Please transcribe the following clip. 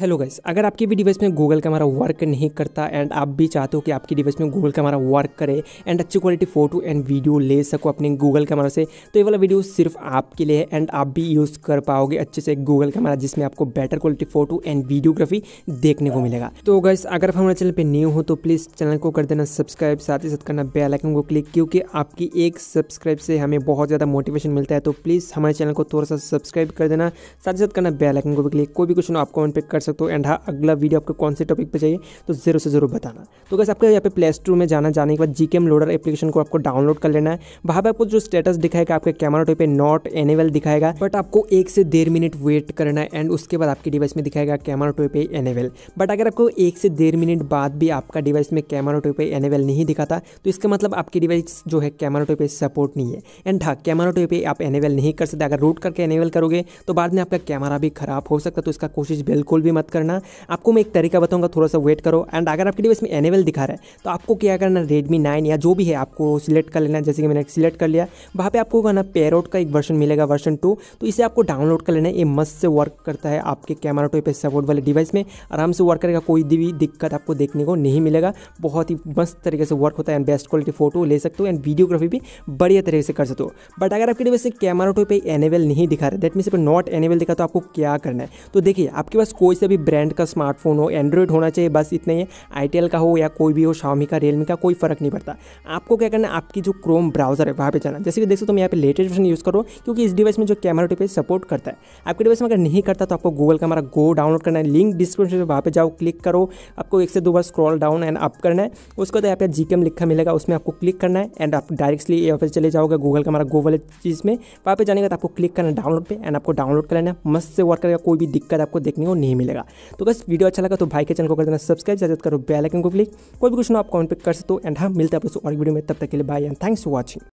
hello guys अगर आपके भी डिवाइस में गूगल कैमरा वर्क नहीं करता एंड आप भी चाहते हो कि आपकी डिवाइस में गूगल कैमरा वर्क करे एंड अच्छी क्वालिटी फोटो एंड वीडियो ले सको अपने गूगल कैमरा से तो ये वाला वीडियो सिर्फ आपके लिए है एंड आप भी यूज़ कर पाओगे अच्छे से गूगल कैमरा जिसमें आपको better quality photo and videography देखने को मिलेगा तो गाइस अगर आप हमारे चैनल पर न्यू हो तो प्लीज़ चैनल को कर देना सब्सक्राइब साथ ही साथ करना बेलाइकन को क्लिक क्योंकि आपकी एक सब्सक्राइब से हमें बहुत ज़्यादा मोटिवेशन मिलता है तो प्लीज़ हमारे चैनल को थोड़ा सा सब्सक्राइब कर देना साथ ही साथ करना बेलाइकन को भी क्लिक कोई भी क्वेश्चन आप कमेंट पर कर सकते हो एंड हाँ अगला वीडियो आपको कौन से टॉपिक पर चाहिए तो ज़रूर से ज़रूर बताना तो कैसे आपको यहाँ पे प्ले स्टोर में जाना जाने के बाद जी लोडर एप्लीकेशन को आपको डाउनलोड कर लेना है वहाँ पर आपको जो स्टेटस दिखाएगा आपके कैमरा टॉप पे नॉट एनेबल दिखाएगा बट आपको एक से डेढ़ मिनट वेट करना है एंड उसके बाद आपकी डिवाइस में दिखाएगा कैमरा टॉप पे एनेबल बट अगर आपको एक से डेढ़ मिनट बाद भी आपका डिवाइस में कैमरा टॉप पे एनेबल नहीं दिखाता तो इसका मतलब आपकी डिवाइस जो है कैमरा टॉप पे सपोर्ट नहीं है एंड हाँ कैमरा टॉप पे आप एनेबल नहीं कर सकते अगर रूट करके एनेबल करोगे तो बाद में आपका कैमरा भी खराब हो सकता तो इसका कोशिश बिल्कुल भी मत करना आपको मैं एक तरीका बताऊंगा थोड़ा सा वेट करो एंड अगर आपके डिवाइस में एनेबल दिखा रहा है तो आपको क्या करना रेडमी नाइन या जो भी है आपको सिलेक्ट कर लेना जैसे कि मैंने सिलेक्ट कर लिया वहाँ पर आपको कहना पेरोट का एक वर्जन मिलेगा वर्जन टू तो इसे आपको डाउनलोड कर लेना ये मस्त से वर्क करता है आपके कैमरा टोपे सपोर्ट वाले डिवाइस में आराम से वर्क करेगा कोई भी दिक्कत आपको देखने को नहीं मिलेगा बहुत ही मस्त तरीके से वर्क होता है एंड बेस्ट क्वालिटी फोटो ले सकते हो एंड वीडियोग्राफी भी बढ़िया तरीके से कर सकते हो बट अगर आपके डिवाइस से कैमरा टोपे एनेबल नहीं दिखा रहा है दैट मीस नॉट एनेबल दिखा तो आपको क्या करना है तो देखिए आपके पास कोई से से भी ब्रांड का स्मार्टफोन हो एंड्रॉयड होना चाहिए बस इतना ही है का हो या कोई भी हो शाओमी का रियलमी का कोई फ़र्क नहीं पड़ता आपको क्या करना है आपकी जो क्रोम ब्राउजर है वहाँ पर जाना जैसे कि देख सकते हो यहाँ पे लेटेस्ट वर्जन यूज़ करो क्योंकि इस डिवाइस में जो कैमरा टिपे सपोर्ट करता है आपके डिवाइस में अगर नहीं करता तो आपको गूगल का हमारा गो डाउनलोड करना है लिंक डिस्क्रिप्शन में वहाँ पर जाओ क्लिक करो आपको एक से दो बार स्क्रॉल डाउन एंड अप करना है उसके बाद यहाँ पे जीकेम लिखा मिलेगा उसमें आपको क्लिक करना है एंड आप डायरेक्टली यहाँ पर चले जाओगे गूगल का हमारा गो वाले चीज़ में वहाँ पे जाने का आपको क्लिक करना डाउनलोड पे एंड आपको डाउनलोड कर लेना है मस्त से वर्क करेगा कोई भी दिक्कत आपको देखने को नहीं मिलेगा रहेगा तो बस वीडियो अच्छा लगा तो भाई के चैनल को कर देना सब्सक्राइब जरूर करो बेलाइकन को क्लिक कोई भी क्वेश्चन आप कॉमेंट पिक कर सकते हो एंड हाँ मिलते हैं आप और वीडियो में तब तक के लिए bye and thanks for watching